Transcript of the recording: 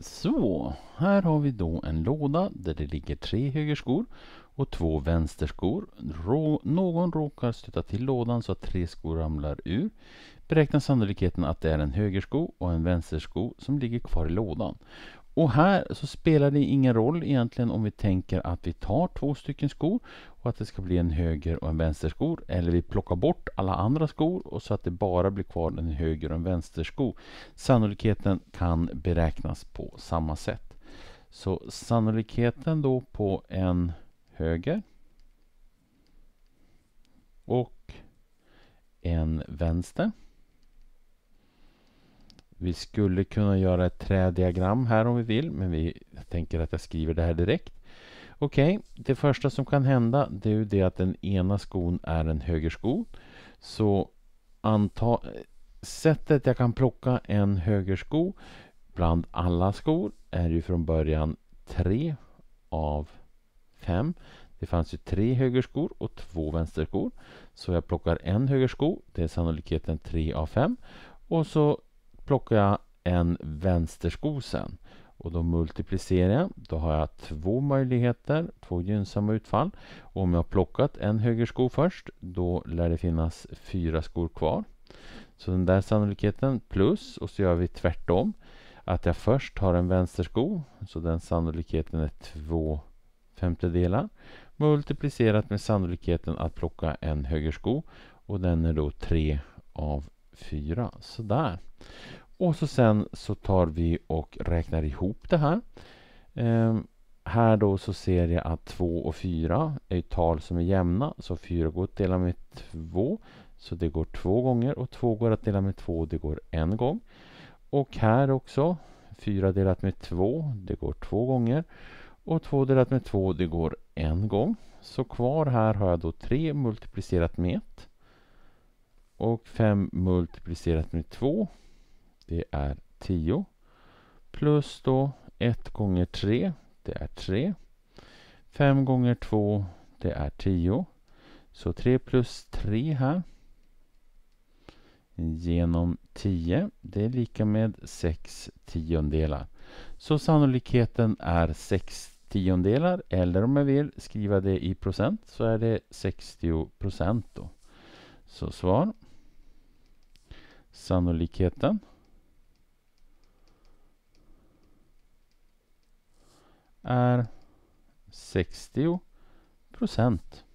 Så, här har vi då en låda där det ligger tre högerskor och två vänsterskor. Rå, någon råkar stöta till lådan så att tre skor ramlar ur. Beräkna sannolikheten att det är en högersko och en vänstersko som ligger kvar i lådan. Och här så spelar det ingen roll egentligen om vi tänker att vi tar två stycken skor och att det ska bli en höger och en vänsterskor eller vi plockar bort alla andra skor och så att det bara blir kvar en höger och en vänstersko. Sannolikheten kan beräknas på samma sätt. Så sannolikheten då på en höger och en vänster vi skulle kunna göra ett trädiagram här om vi vill, men vi tänker att jag skriver det här direkt. Okej, okay, det första som kan hända det är ju det att den ena skon är en högersko. Så anta, sättet jag kan plocka en högersko bland alla skor är ju från början tre av fem. Det fanns ju tre högerskor och två vänsterskor. Så jag plockar en högersko, det är sannolikheten tre av fem. Och så plockar jag en vänstersko sen. Och då multiplicerar jag. Då har jag två möjligheter, två gynnsamma utfall. Och om jag har plockat en högersko först, då lär det finnas fyra skor kvar. Så den där sannolikheten plus, och så gör vi tvärtom. Att jag först har en vänstersko, så den sannolikheten är två femtedelar. Multiplicerat med sannolikheten att plocka en högersko och den är då tre av 4. Sådär. Och så sen så tar vi och räknar ihop det här. Ehm, här då så ser jag att 2 och 4 är tal som är jämna. Så 4 går att dela med 2. Så det går två gånger och 2 går att dela med 2. Det går en gång. Och här också. 4 delat med 2. Det går två gånger. Och 2 delat med 2. Det går en gång. Så kvar här har jag då 3 multiplicerat med 1. Och 5 multiplicerat med 2, det är 10. Plus då 1 gånger 3, det är 3. 5 gånger 2, det är 10. Så 3 plus 3 här genom 10, det är lika med 6 tiondelar. Så sannolikheten är 6 tiondelar, eller om jag vill skriva det i procent så är det 60 procent då. Så svar sannolikheten är 60 procent.